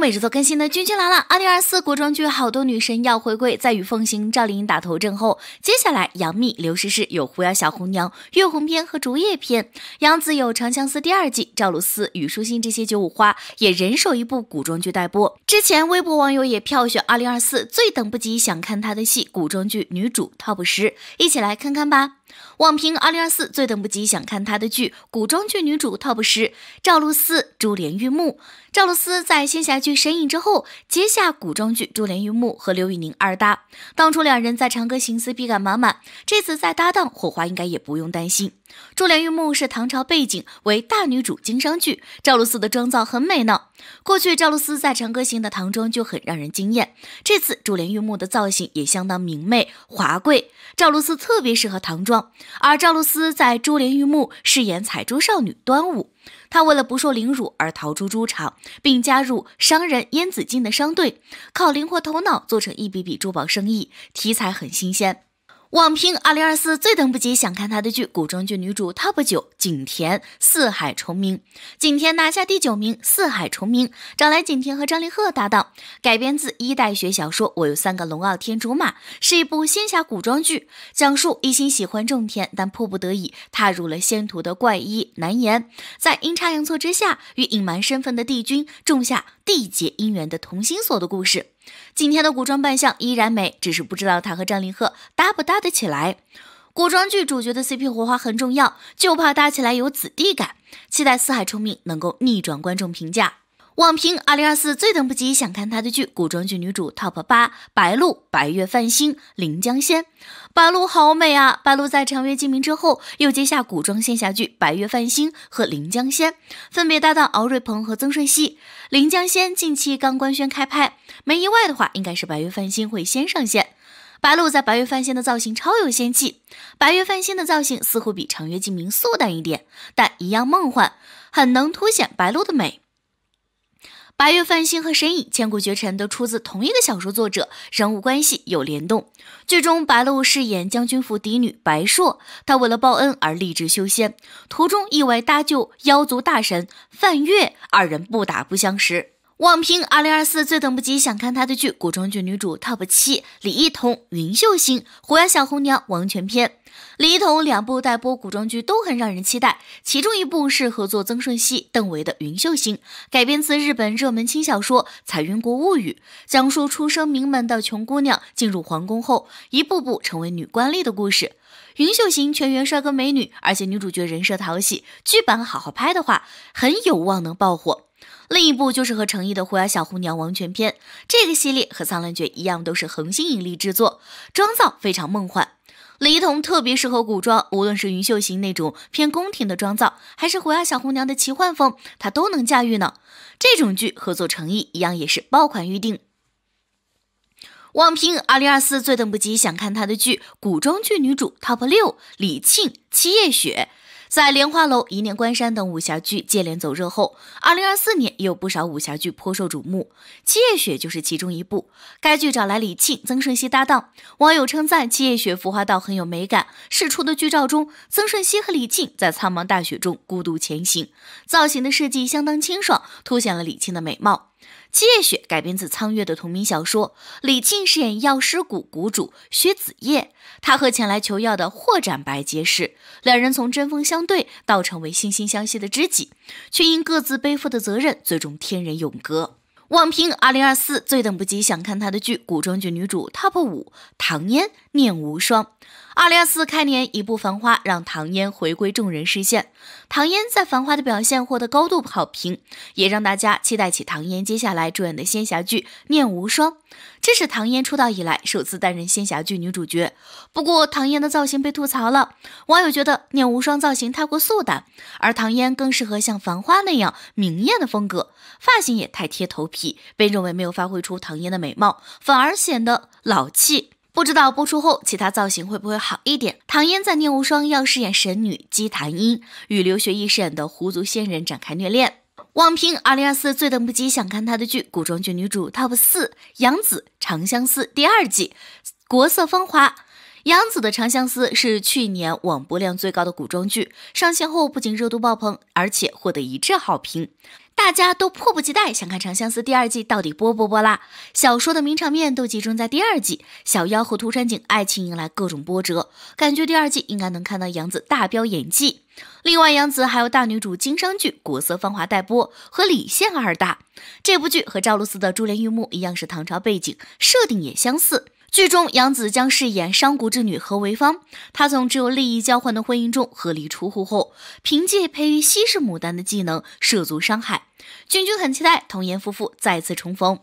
每日做更新的君君来了。二零二四国装剧好多女神要回归，在与凤行、赵丽颖打头阵后，接下来杨幂、刘诗诗有狐妖小红娘月红篇和竹叶篇，杨紫有长相思第二季，赵露思、虞书欣这些九五花也人手一部古装剧待播。之前微博网友也票选二零二四最等不及想看她的戏，古装剧女主 TOP 十，一起来看看吧。网评二零二四最等不及想看他的剧，古装剧女主 TOP 十，赵露思《珠帘玉幕》。赵露思在仙侠剧神隐之后，接下古装剧《珠帘玉幕》和刘宇宁二搭。当初两人在《长歌行》撕必感满满，这次再搭档，火花应该也不用担心。《珠帘玉幕》是唐朝背景为大女主经商剧，赵露思的妆造很美呢。过去赵露思在《长歌行》的唐装就很让人惊艳，这次珠帘玉幕的造型也相当明媚华贵。赵露思特别适合唐装，而赵露思在《珠帘玉幕》饰演采珠少女端午，她为了不受凌辱而逃出猪场，并加入商人燕子京的商队，靠灵活头脑做成一笔笔珠宝生意，题材很新鲜。网评：二零二四最等不及想看他的剧，古装剧女主 TOP 九，景甜、四海重明，景甜拿下第九名。四海重明找来景甜和张凌赫搭档，改编自一代学小说《我有三个龙傲天竹马》，是一部仙侠古装剧，讲述一心喜欢种田但迫不得已踏入了仙途的怪医南言，在阴差阳错之下与隐瞒身份的帝君种下缔结姻缘的同心锁的故事。今天的古装扮相依然美，只是不知道她和张凌赫搭不搭得起来。古装剧主角的 CP 火花很重要，就怕搭起来有子弟感。期待《四海聪明》能够逆转观众评价。网评：二零二四最等不及想看她的剧，古装剧女主 TOP 八，白鹿、白月梵星、临江仙。白鹿好美啊！白鹿在《长月烬明》之后，又接下古装仙侠剧《白月梵星》和《临江仙》，分别搭档敖瑞鹏和曾舜晞。《临江仙》近期刚官宣开拍，没意外的话，应该是《白月梵星》会先上线。白鹿在《白月梵星》的造型超有仙气，《白月梵星》的造型似乎比《长月烬明》素淡一点，但一样梦幻，很能凸显白鹿的美。白月梵星和神隐千古绝尘都出自同一个小说作者，人物关系有联动。剧中白鹿饰演将军府嫡女白烁，她为了报恩而立志修仙，途中意外搭救妖族大神范月，二人不打不相识。网评二零二四最等不及想看他的剧，古装剧女主 TOP 七：李一桐、云秀行、狐妖小红娘、王全篇。李一桐两部待播古装剧都很让人期待，其中一部是合作曾舜晞、邓为的《云秀行》，改编自日本热门轻小说《彩云国物语》，讲述出身名门的穷姑娘进入皇宫后，一步步成为女官吏的故事。《云秀行》全员帅哥美女，而且女主角人设讨喜，剧版好好拍的话，很有望能爆火。另一部就是和成毅的《狐妖小红娘·王权篇》，这个系列和《苍兰诀》一样，都是恒星引力制作，妆造非常梦幻，李桐特别适合古装，无论是云秀行那种偏宫廷的妆造，还是狐妖小红娘的奇幻风，她都能驾驭呢。这种剧合作诚毅一样也是爆款预定。网评：二零二四最等不及想看她的剧，古装剧女主 TOP 六，李沁、七夜雪。在《莲花楼》《一念关山》等武侠剧接连走热后，二零二四年也有不少武侠剧颇受瞩目，《七夜雪》就是其中一部。该剧找来李沁、曾舜晞搭档，网友称赞《七夜雪》浮华道很有美感。释出的剧照中，曾舜晞和李沁在苍茫大雪中孤独前行，造型的设计相当清爽，凸显了李沁的美貌。《七夜雪》改编自苍月的同名小说，李沁饰演药师谷谷主薛子夜。他和前来求药的霍展白结识，两人从针锋相对到成为惺惺相惜的知己，却因各自背负的责任，最终天人永隔。网评：二零二四最等不及想看她的剧，古装剧女主 TOP 五，唐嫣《念无双》。二零二四开年一部《繁花》让唐嫣回归众人视线，唐嫣在《繁花》的表现获得高度好评，也让大家期待起唐嫣接下来主演的仙侠剧《念无双》，这是唐嫣出道以来首次担任仙侠剧女主角。不过唐嫣的造型被吐槽了，网友觉得《念无双》造型太过素淡，而唐嫣更适合像《繁花》那样明艳的风格，发型也太贴头皮。被认为没有发挥出唐嫣的美貌，反而显得老气。不知道播出后其他造型会不会好一点？唐嫣在《念无双》要饰演神女姬檀音，与刘学义饰演的狐族仙人展开虐恋。网评：二零二四最等不及想看她的剧，古装剧女主 TOP 四。杨紫《长相思》第二季，国色芳华。杨紫的《长相思》是去年网播量最高的古装剧，上线后不仅热度爆棚，而且获得一致好评。大家都迫不及待想看《长相思》第二季到底播不播啦！小说的名场面都集中在第二季，小夭和涂山璟爱情迎来各种波折，感觉第二季应该能看到杨紫大飙演技。另外，杨紫还有大女主经商剧《国色芳华》待播和《李现二大》这部剧和赵露思的《珠帘玉幕》一样是唐朝背景，设定也相似。剧中杨紫将饰演商贾之女何为芳，她从只有利益交换的婚姻中合理出户后，凭借培育稀世牡丹的技能涉足商海。君君很期待童颜夫妇再次重逢。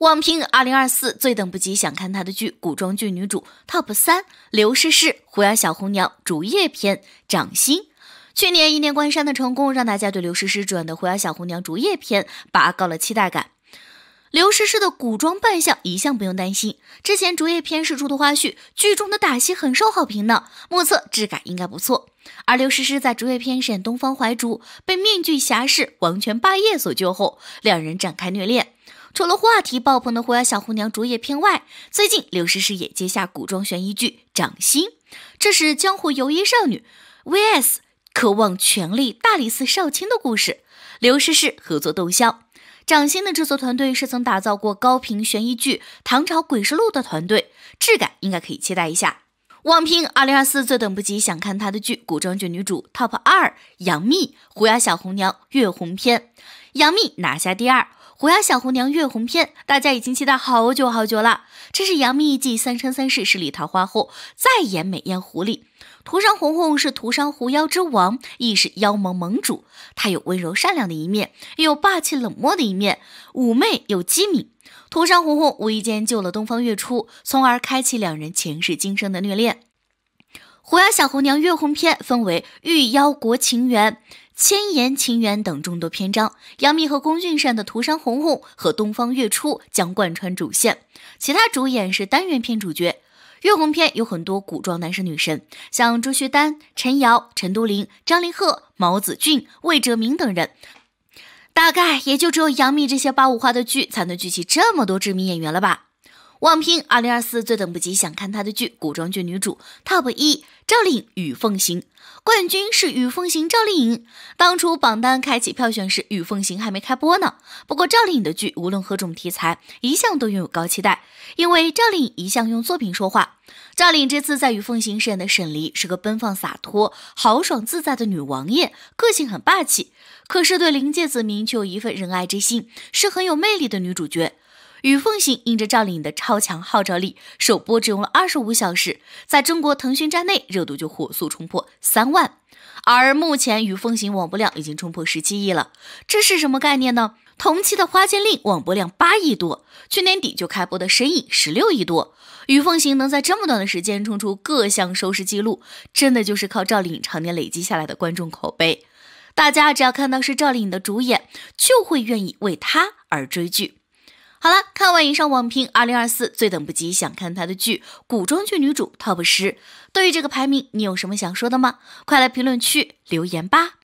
网评：二零二四最等不及想看她的剧，古装剧女主 TOP 三：刘诗诗《狐妖小红娘》竹叶篇、掌心。去年《一念关山》的成功，让大家对刘诗诗主演的《狐妖小红娘·竹叶篇》拔高了期待感。刘诗诗的古装扮相一向不用担心，之前《竹叶篇》试出的花絮，剧中的打戏很受好评呢，目测质感应该不错。而刘诗诗在《竹叶篇》饰演东方淮竹，被面具侠士王权霸业所救后，两人展开虐恋。除了话题爆棚的《狐妖小红娘·竹叶篇》外，最近刘诗诗也接下古装悬疑剧《掌心》，这是江湖游医少女 V S。渴望权力，大理寺少卿的故事，刘诗诗合作逗笑，掌心的制作团队是曾打造过高频悬疑剧《唐朝诡事录》的团队，质感应该可以期待一下。网评：二零二四最等不及想看他的剧，古装剧女主 TOP 二，杨幂《狐妖小红娘》月红篇，杨幂拿下第二。狐妖小红娘月红篇，大家已经期待好久好久了。这是杨幂继《三生三世十里桃花》后，再演美艳狐狸。涂山红红是涂山狐妖之王，亦是妖盟盟主。她有温柔善良的一面，也有霸气冷漠的一面，妩媚又机敏。涂山红红无意间救了东方月初，从而开启两人前世今生的虐恋。《狐妖小红娘月红篇》分为《御妖国情缘》。千言情缘等众多篇章，杨幂和龚俊善的涂山红红和东方月初将贯穿主线，其他主演是单元片主角。月红篇有很多古装男神女神，像朱旭丹、陈瑶、陈都灵、张凌赫、毛子俊、魏哲鸣等人，大概也就只有杨幂这些八五花的剧才能聚集这么多知名演员了吧。网评：二零二四最等不及想看她的剧，古装剧女主 top 一，赵丽颖《雨凤行》冠军是《雨凤行》赵丽颖。当初榜单开启票选时，《雨凤行》还没开播呢。不过赵丽颖的剧无论何种题材，一向都拥有高期待，因为赵丽颖一向用作品说话。赵丽颖这次在《雨凤行》饰演的沈璃是个奔放洒脱、豪爽自在的女王爷，个性很霸气，可是对灵界子民却有一份仁爱之心，是很有魅力的女主角。《与凤行》因着赵丽颖的超强号召力，首播只用了二十五小时，在中国腾讯站内热度就火速冲破三万，而目前《与凤行》网播量已经冲破十七亿了，这是什么概念呢？同期的《花间令》网播量八亿多，去年底就开播的《神隐》十六亿多，《与凤行》能在这么短的时间冲出各项收视记录，真的就是靠赵丽颖常年累积下来的观众口碑，大家只要看到是赵丽颖的主演，就会愿意为她而追剧。好了，看完以上网评，二零二四最等不及想看她的剧，古装剧女主 TOP 十。对于这个排名，你有什么想说的吗？快来评论区留言吧。